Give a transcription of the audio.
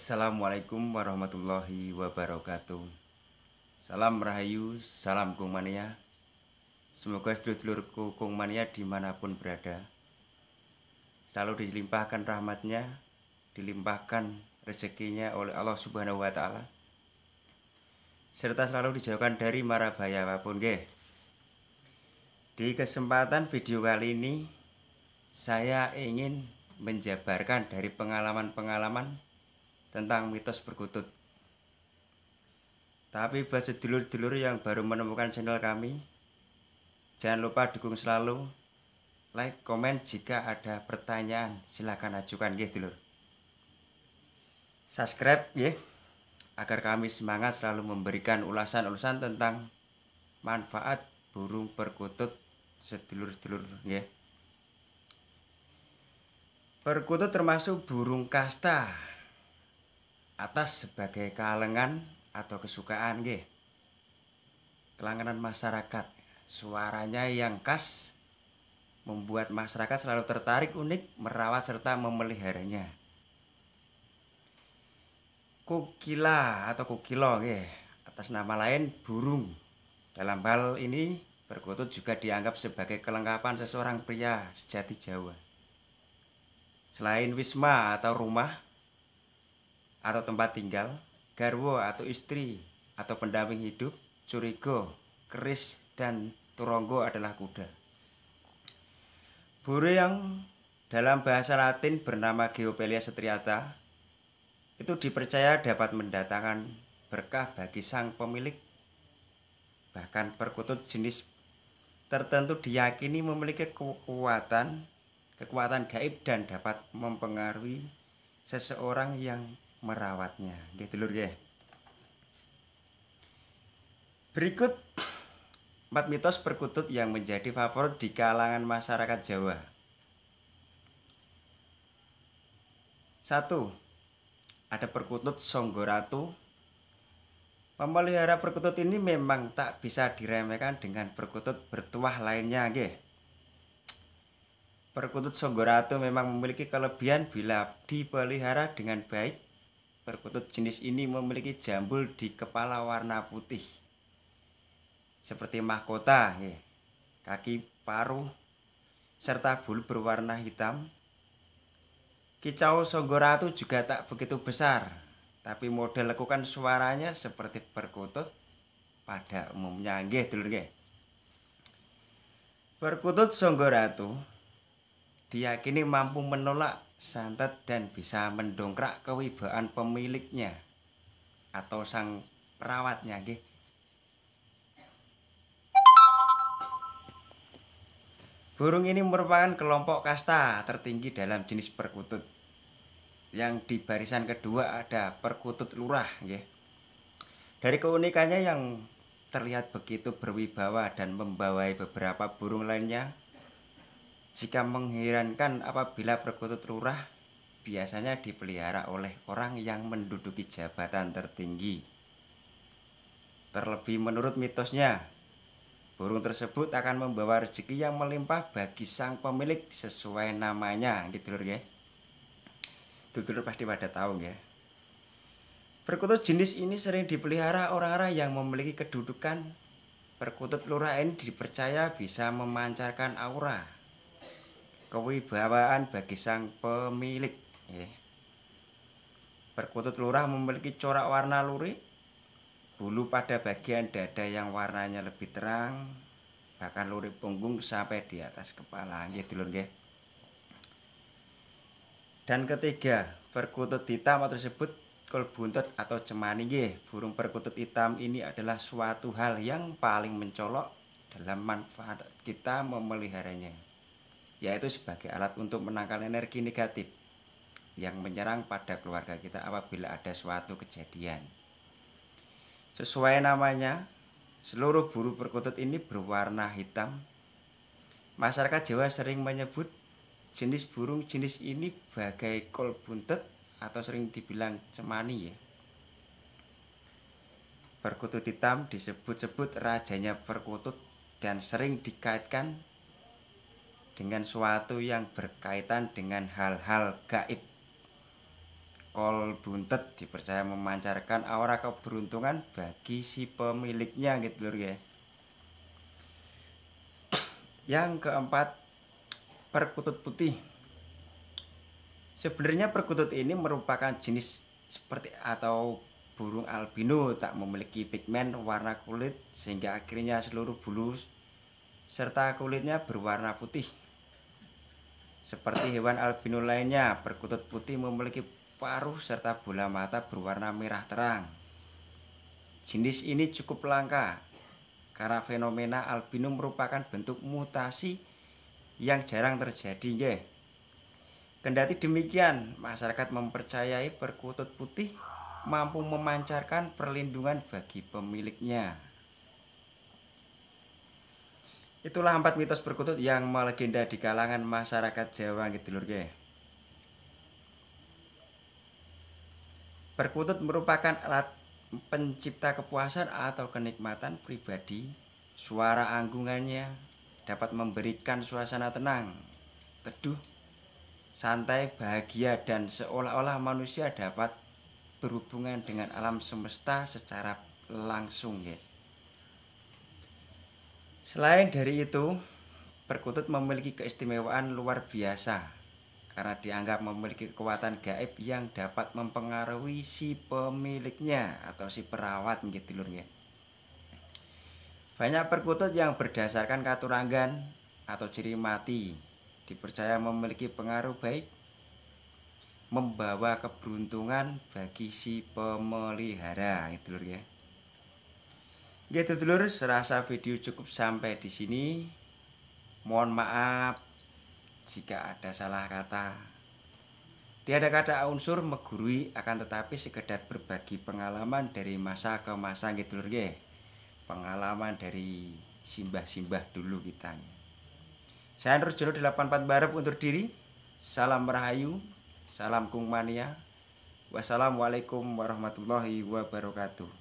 Assalamualaikum warahmatullahi wabarakatuh Salam Rahayu, salam Kung Mania Semoga sedulur Kung Mania dimanapun berada Selalu dilimpahkan rahmatnya Dilimpahkan rezekinya oleh Allah subhanahu wa ta'ala Serta selalu dijauhkan dari marabaya apapun ge. Di kesempatan video kali ini Saya ingin menjabarkan dari pengalaman-pengalaman tentang mitos perkutut. Tapi buat sedulur-dulur yang baru menemukan channel kami, jangan lupa dukung selalu. Like, komen jika ada pertanyaan, silahkan ajukan ya dulur. Subscribe ya, agar kami semangat selalu memberikan ulasan-ulasan tentang manfaat burung perkutut sedulur sedulur ya. Perkutut termasuk burung kasta atas sebagai kalengan atau kesukaan nggih. Kelangenan masyarakat, suaranya yang khas membuat masyarakat selalu tertarik unik merawat serta memeliharanya. Kukila atau kukilo nggih, atas nama lain burung. Dalam hal ini berkutut juga dianggap sebagai kelengkapan seseorang pria sejati Jawa. Selain wisma atau rumah, atau tempat tinggal, garwo atau istri atau pendamping hidup, Curigo keris, dan turonggo adalah kuda. Buru yang dalam bahasa Latin bernama Geopelia Setriata, itu dipercaya dapat mendatangkan berkah bagi sang pemilik. Bahkan perkutut jenis tertentu diyakini memiliki kekuatan kekuatan gaib dan dapat mempengaruhi seseorang yang merawatnya. Oke, telur ya. Berikut 4 mitos perkutut yang menjadi favorit di kalangan masyarakat Jawa. Satu, Ada perkutut Songgoratu. Pemelihara perkutut ini memang tak bisa diremehkan dengan perkutut bertuah lainnya, oke. Perkutut Songgoratu memang memiliki kelebihan bila dipelihara dengan baik Perkutut jenis ini memiliki jambul di kepala warna putih seperti mahkota, ya. kaki paruh, serta bulu berwarna hitam. Kicau songgoratu juga tak begitu besar, tapi model lekukan suaranya seperti perkutut pada umumnya. Nggih, dulur nggih. Perkutut songgoratu diyakini mampu menolak santet dan bisa mendongkrak kewibawaan pemiliknya atau sang perawatnya gih. Burung ini merupakan kelompok kasta tertinggi dalam jenis perkutut. Yang di barisan kedua ada perkutut lurah Ya. Dari keunikannya yang terlihat begitu berwibawa dan membawai beberapa burung lainnya jika mengherankan apabila perkutut lurah biasanya dipelihara oleh orang yang menduduki jabatan tertinggi. Terlebih menurut mitosnya, burung tersebut akan membawa rezeki yang melimpah bagi sang pemilik sesuai namanya gitu lur ya. Dulur pasti pada tahu ya. Perkutut jenis ini sering dipelihara orang-orang yang memiliki kedudukan. Perkutut lurah ini dipercaya bisa memancarkan aura kewibawaan bagi sang pemilik ya. Perkutut lurah memiliki corak warna lurik bulu pada bagian dada yang warnanya lebih terang bahkan lurik punggung sampai di atas kepala ya dulur ya. Dan ketiga, perkutut hitam atau disebut kolbuntut atau cemani nggih. Burung perkutut hitam ini adalah suatu hal yang paling mencolok dalam manfaat kita memeliharanya yaitu sebagai alat untuk menangkal energi negatif yang menyerang pada keluarga kita apabila ada suatu kejadian. Sesuai namanya, seluruh buru perkutut ini berwarna hitam. Masyarakat Jawa sering menyebut jenis burung jenis ini bagai kol buntet atau sering dibilang cemani ya. Perkutut hitam disebut-sebut rajanya perkutut dan sering dikaitkan dengan suatu yang berkaitan dengan hal-hal gaib. Kol buntet dipercaya memancarkan aura keberuntungan bagi si pemiliknya gitu lho ya. Yang keempat, perkutut putih. Sebenarnya perkutut ini merupakan jenis seperti atau burung albino tak memiliki pigmen warna kulit sehingga akhirnya seluruh bulu serta kulitnya berwarna putih. Seperti hewan albino lainnya, perkutut putih memiliki paruh serta bola mata berwarna merah terang. Jenis ini cukup langka karena fenomena albino merupakan bentuk mutasi yang jarang terjadi Ye. Kendati demikian, masyarakat mempercayai perkutut putih mampu memancarkan perlindungan bagi pemiliknya. Itulah empat mitos berkutut yang melegenda di kalangan masyarakat Jawa gitu lur Berkutut merupakan alat pencipta kepuasan atau kenikmatan pribadi. Suara anggungannya dapat memberikan suasana tenang, teduh, santai, bahagia dan seolah-olah manusia dapat berhubungan dengan alam semesta secara langsung Gitu. Selain dari itu, perkutut memiliki keistimewaan luar biasa karena dianggap memiliki kekuatan gaib yang dapat mempengaruhi si pemiliknya atau si perawat gitu lur ya. Banyak perkutut yang berdasarkan katurangan atau ciri mati dipercaya memiliki pengaruh baik membawa keberuntungan bagi si pemelihara gitu lur ya. Oke dulur, serasa video cukup sampai di sini. Mohon maaf jika ada salah kata. Tiada kata unsur menggurui akan tetapi sekedar berbagi pengalaman dari masa ke masa gitu lur nggih. Pengalaman dari simbah-simbah dulu kita. Saya Nur Jolo 84 Barep untuk diri. Salam rahayu, salam kungmania. Wassalamualaikum warahmatullahi wabarakatuh.